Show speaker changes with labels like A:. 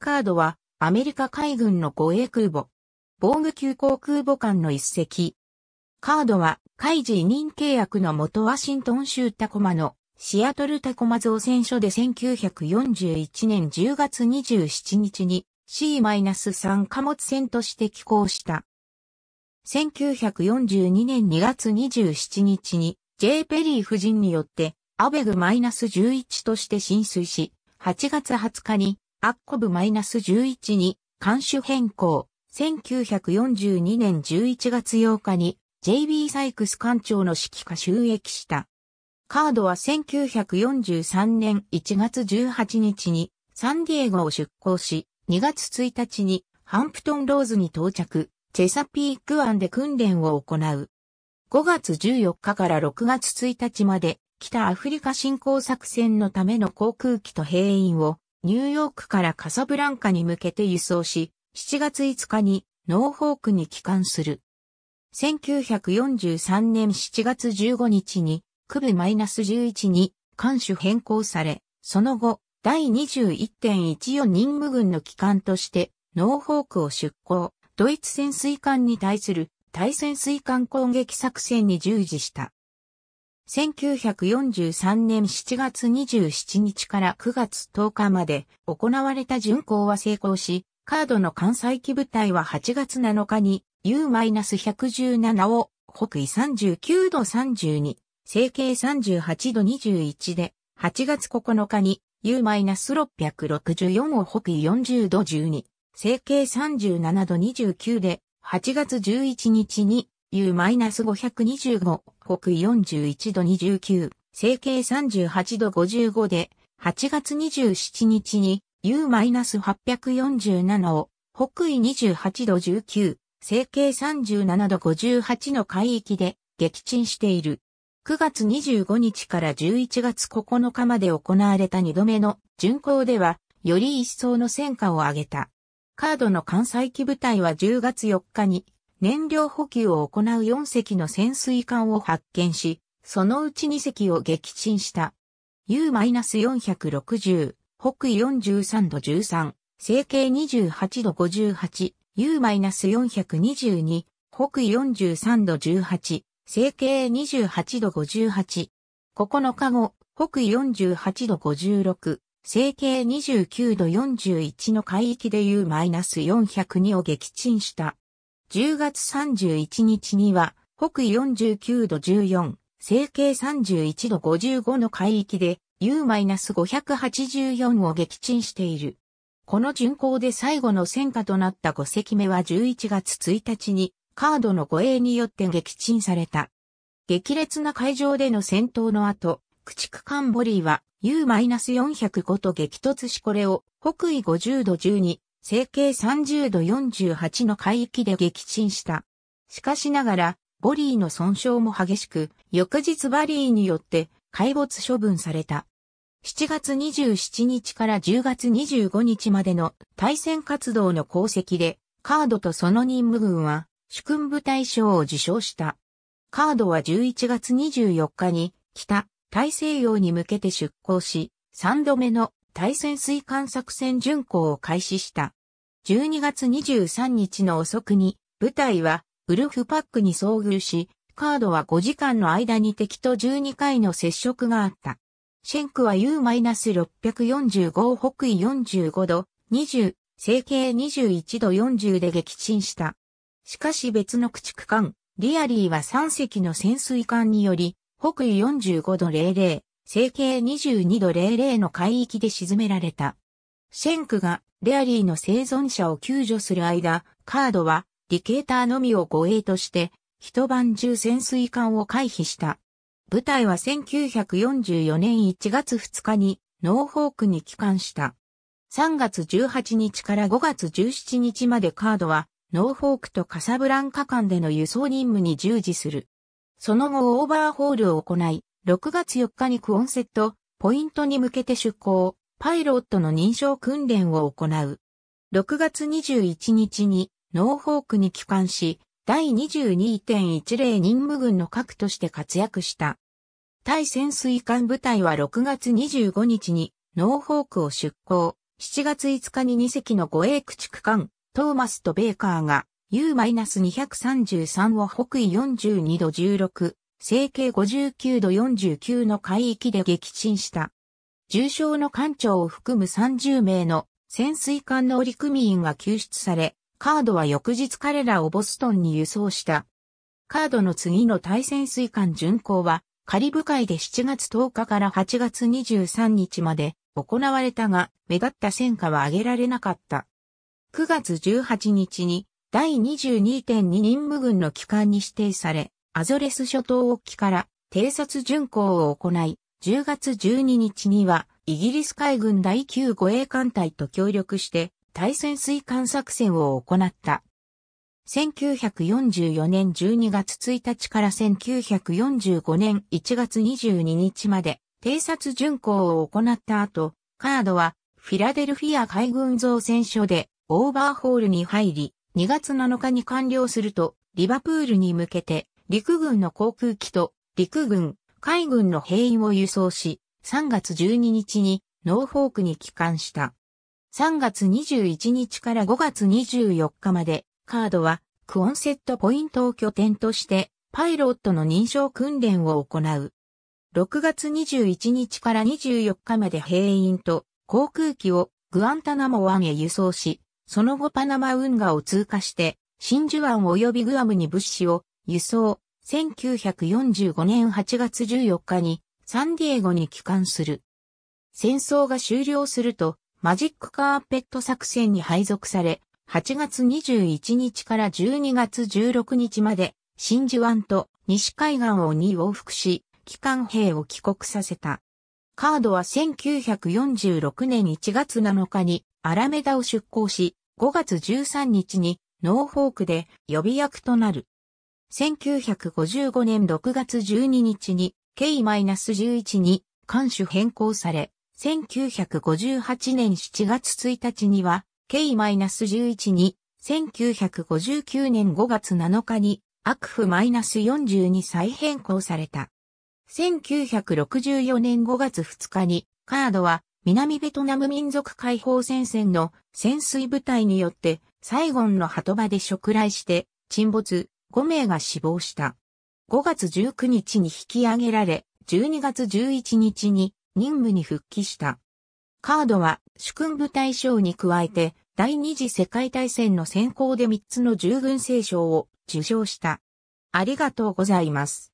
A: カードはアメリカ海軍の護衛空母、防具急行空母艦の一隻。カードは、海事委任契約の元ワシントン州タコマのシアトルタコマ造船所で1941年10月27日に C-3 貨物船として寄港した。1942年2月27日に J. ペリー夫人によってアベグ -11 として浸水し、8月20日にアッコブ -11 に艦種変更。1942年11月8日に JB サイクス艦長の指揮下収益した。カードは1943年1月18日にサンディエゴを出港し、2月1日にハンプトンローズに到着、チェサピーク湾で訓練を行う。5月14日から6月1日まで北アフリカ侵攻作戦のための航空機と兵員をニューヨークからカサブランカに向けて輸送し、7月5日にノーホークに帰還する。1943年7月15日に、区部 -11 に艦首変更され、その後、第21.14任務軍の機関として、ノーホークを出港、ドイツ潜水艦に対する対潜水艦攻撃作戦に従事した。1943年7月27日から9月10日まで行われた巡航は成功し、カードの関西機部隊は8月7日に U-117 を北緯39度32、西経38度21で、8月9日に U-664 を北緯40度12、西経37度29で、8月11日に U-525 北緯41度29、整形38度55で、8月27日に U-847 を北緯28度19、整形37度58の海域で撃沈している。9月25日から11月9日まで行われた2度目の巡航では、より一層の戦果を上げた。カードの艦載機部隊は10月4日に燃料補給を行う4隻の潜水艦を発見し、そのうち2隻を撃沈した。U-460、北緯43度13、西経28度58、U-422、北緯43度18、西経28度58。9日後、北緯48度56、西経29度41の海域で U-402 を撃沈した。10月31日には、北緯49度14、西経31度55の海域で U-584 を撃沈している。この巡航で最後の戦果となった5隻目は11月1日にカードの護衛によって撃沈された。激烈な海上での戦闘の後、駆逐艦ボリーは U-405 と激突しこれを北緯50度12、整形30度48の海域で撃沈した。しかしながら、ボリーの損傷も激しく、翌日バリーによって海没処分された。7月27日から10月25日までの対戦活動の功績で、カードとその任務軍は主君部隊賞を受賞した。カードは11月24日に北大西洋に向けて出港し、3度目の対潜水艦作戦巡航を開始した。12月23日の遅くに、部隊はウルフパックに遭遇し、カードは5時間の間に敵と12回の接触があった。シェンクは U-645 北緯45度、20、整形21度40で撃沈した。しかし別の駆逐艦、リアリーは3隻の潜水艦により、北緯45度00、整形22度00の海域で沈められた。シェンクがレアリーの生存者を救助する間、カードは、ディケーターのみを護衛として、一晩中潜水艦を回避した。部隊は1944年1月2日に、ノーホークに帰還した。3月18日から5月17日までカードは、ノーホークとカサブランカ間での輸送任務に従事する。その後オーバーホールを行い、6月4日にクオンセット、ポイントに向けて出港。パイロットの認証訓練を行う。6月21日にノーホークに帰還し、第22.10任務軍の核として活躍した。対潜水艦部隊は6月25日にノーホークを出港、7月5日に2隻の護衛駆逐艦、トーマスとベーカーが U-233 を北緯42度16、成形59度49の海域で撃沈した。重傷の艦長を含む30名の潜水艦の織組員が救出され、カードは翌日彼らをボストンに輸送した。カードの次の対潜水艦巡航は、カリブ海で7月10日から8月23日まで行われたが、目立った戦果は挙げられなかった。9月18日に第22.2任務軍の機関に指定され、アゾレス諸島沖から偵察巡航を行い、10月12日には、イギリス海軍第9護衛艦隊と協力して、対潜水艦作戦を行った。1944年12月1日から1945年1月22日まで、偵察巡航を行った後、カードは、フィラデルフィア海軍造船所で、オーバーホールに入り、2月7日に完了すると、リバプールに向けて、陸軍の航空機と陸軍海軍の兵員を輸送し、3月12日にノーフォークに帰還した。3月21日から5月24日まで、カードはクオンセットポイントを拠点として、パイロットの認証訓練を行う。6月21日から24日まで兵員と航空機をグアンタナモ湾へ輸送し、その後パナマ運河を通過して、真珠湾及びグアムに物資を輸送、1945年8月14日にサンディエゴに帰還する。戦争が終了すると、マジックカーペット作戦に配属され、8月21日から12月16日まで、真珠湾と西海岸を2往復し、機関兵を帰国させた。カードは1946年1月7日にアラメダを出港し、5月13日にノーフォークで予備役となる。1955年6月12日に K-11 に艦首変更され、1958年7月1日には K-11 に、1959年5月7日に悪府 -40 に再変更された。1964年5月2日にカードは南ベトナム民族解放戦線の潜水部隊によってサイゴンの波止場で触来して沈没、5名が死亡した。5月19日に引き上げられ、12月11日に任務に復帰した。カードは主君部隊賞に加えて第二次世界大戦の先行で3つの従軍聖賞を受賞した。ありがとうございます。